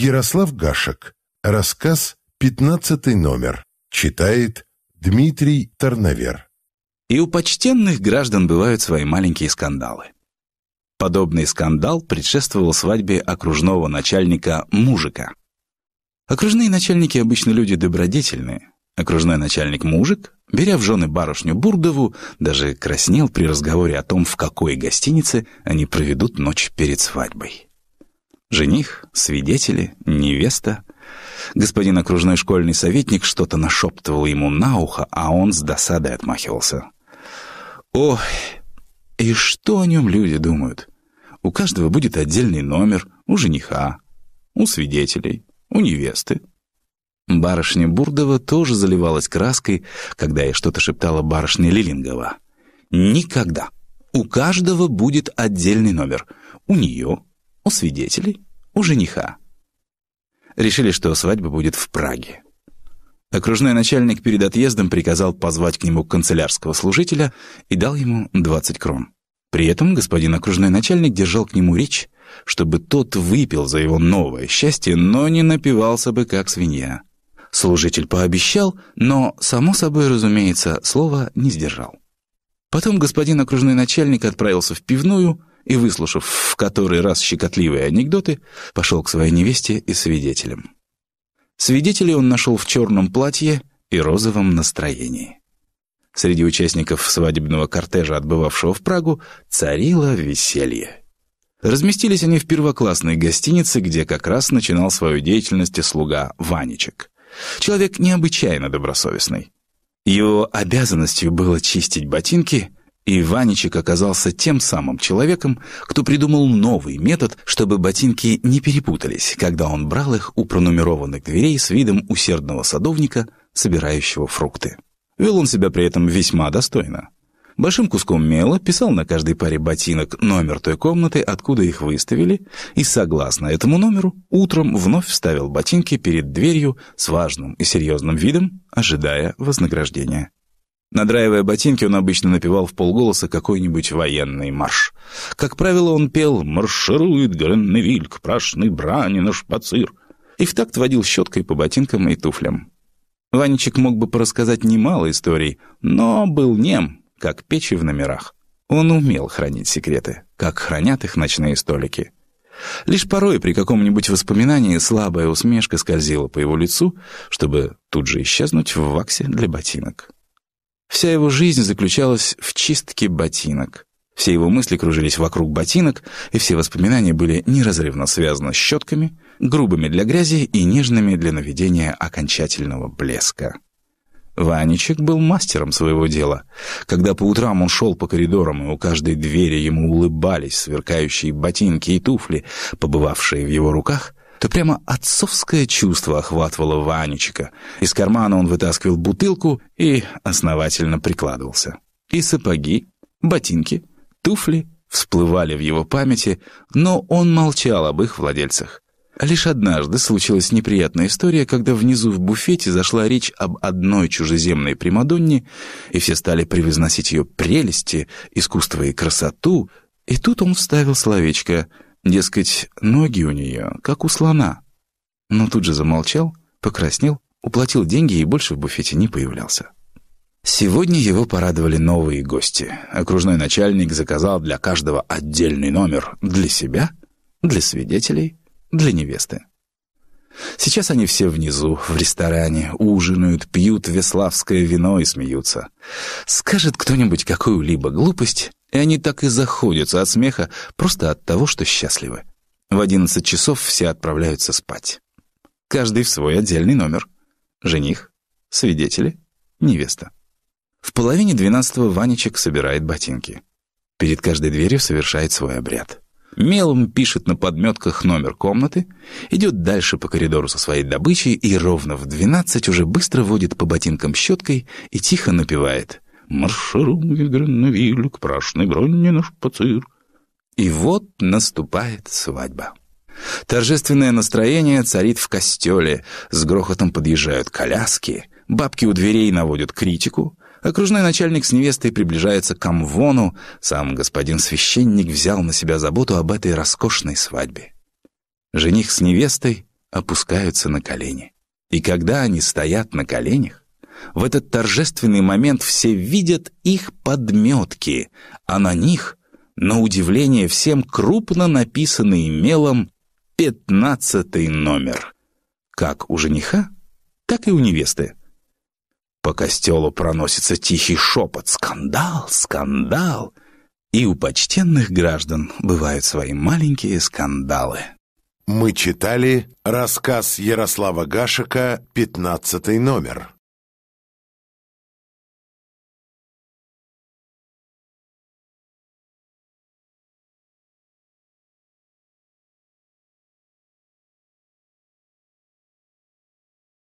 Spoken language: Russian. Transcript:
Ярослав Гашек. Рассказ 15 номер. Читает Дмитрий Тарновер. И у почтенных граждан бывают свои маленькие скандалы. Подобный скандал предшествовал свадьбе окружного начальника Мужика. Окружные начальники обычно люди добродетельные. Окружной начальник Мужик, беря в жены барышню Бурдову, даже краснел при разговоре о том, в какой гостинице они проведут ночь перед свадьбой. Жених, свидетели, невеста. Господин окружной школьный советник что-то нашептывал ему на ухо, а он с досадой отмахивался. Ох, и что о нем люди думают? У каждого будет отдельный номер у жениха, у свидетелей, у невесты. Барышня Бурдова тоже заливалась краской, когда я что-то шептала барышне Лилингова. «Никогда. У каждого будет отдельный номер. У нее, у свидетелей, у жениха. Решили, что свадьба будет в Праге. Окружной начальник перед отъездом приказал позвать к нему канцелярского служителя и дал ему 20 крон. При этом господин окружной начальник держал к нему речь, чтобы тот выпил за его новое счастье, но не напивался бы, как свинья. Служитель пообещал, но, само собой, разумеется, слова не сдержал. Потом господин окружной начальник отправился в пивную, и, выслушав в который раз щекотливые анекдоты, пошел к своей невесте и свидетелям. Свидетелей он нашел в черном платье и розовом настроении. Среди участников свадебного кортежа, отбывавшего в Прагу, царило веселье. Разместились они в первоклассной гостинице, где как раз начинал свою деятельность слуга Ванечек. Человек необычайно добросовестный. Его обязанностью было чистить ботинки и Ванечек оказался тем самым человеком, кто придумал новый метод, чтобы ботинки не перепутались, когда он брал их у пронумерованных дверей с видом усердного садовника, собирающего фрукты. Вел он себя при этом весьма достойно. Большим куском мела писал на каждой паре ботинок номер той комнаты, откуда их выставили, и, согласно этому номеру, утром вновь вставил ботинки перед дверью с важным и серьезным видом, ожидая вознаграждения. Надраивая ботинки, он обычно напевал в полголоса какой-нибудь военный марш. Как правило, он пел «Марширует Гренневиль к прашной брани на шпацир» и в такт водил щеткой по ботинкам и туфлям. Ванечек мог бы порассказать немало историй, но был нем, как печи в номерах. Он умел хранить секреты, как хранят их ночные столики. Лишь порой при каком-нибудь воспоминании слабая усмешка скользила по его лицу, чтобы тут же исчезнуть в ваксе для ботинок. Вся его жизнь заключалась в чистке ботинок. Все его мысли кружились вокруг ботинок, и все воспоминания были неразрывно связаны с щетками, грубыми для грязи и нежными для наведения окончательного блеска. Ванечек был мастером своего дела. Когда по утрам он шел по коридорам, и у каждой двери ему улыбались сверкающие ботинки и туфли, побывавшие в его руках, то прямо отцовское чувство охватывало Ванечка. Из кармана он вытаскивал бутылку и основательно прикладывался. И сапоги, ботинки, туфли всплывали в его памяти, но он молчал об их владельцах. Лишь однажды случилась неприятная история, когда внизу в буфете зашла речь об одной чужеземной Примадонне, и все стали превозносить ее прелести, искусство и красоту, и тут он вставил словечко — Дескать, ноги у нее, как у слона. Но тут же замолчал, покраснел, уплатил деньги и больше в буфете не появлялся. Сегодня его порадовали новые гости. Окружной начальник заказал для каждого отдельный номер для себя, для свидетелей, для невесты. Сейчас они все внизу, в ресторане, ужинают, пьют веславское вино и смеются. Скажет кто-нибудь какую-либо глупость, и они так и заходятся от смеха просто от того, что счастливы. В одиннадцать часов все отправляются спать. Каждый в свой отдельный номер. Жених, свидетели, невеста. В половине двенадцатого Ванечек собирает ботинки. Перед каждой дверью совершает свой обряд. Мелом пишет на подметках номер комнаты, идет дальше по коридору со своей добычей и ровно в двенадцать уже быстро водит по ботинкам щеткой и тихо напевает — Марширует Гренвиль к прашной броне наш шпацир. И вот наступает свадьба. Торжественное настроение царит в костеле, с грохотом подъезжают коляски, бабки у дверей наводят критику, окружной начальник с невестой приближается к амвону, сам господин священник взял на себя заботу об этой роскошной свадьбе. Жених с невестой опускаются на колени. И когда они стоят на коленях, в этот торжественный момент все видят их подметки, а на них, на удивление всем, крупно написанный мелом пятнадцатый номер. Как у жениха, так и у невесты. По костелу проносится тихий шепот «Скандал! Скандал!» И у почтенных граждан бывают свои маленькие скандалы. Мы читали рассказ Ярослава Гашика «Пятнадцатый номер».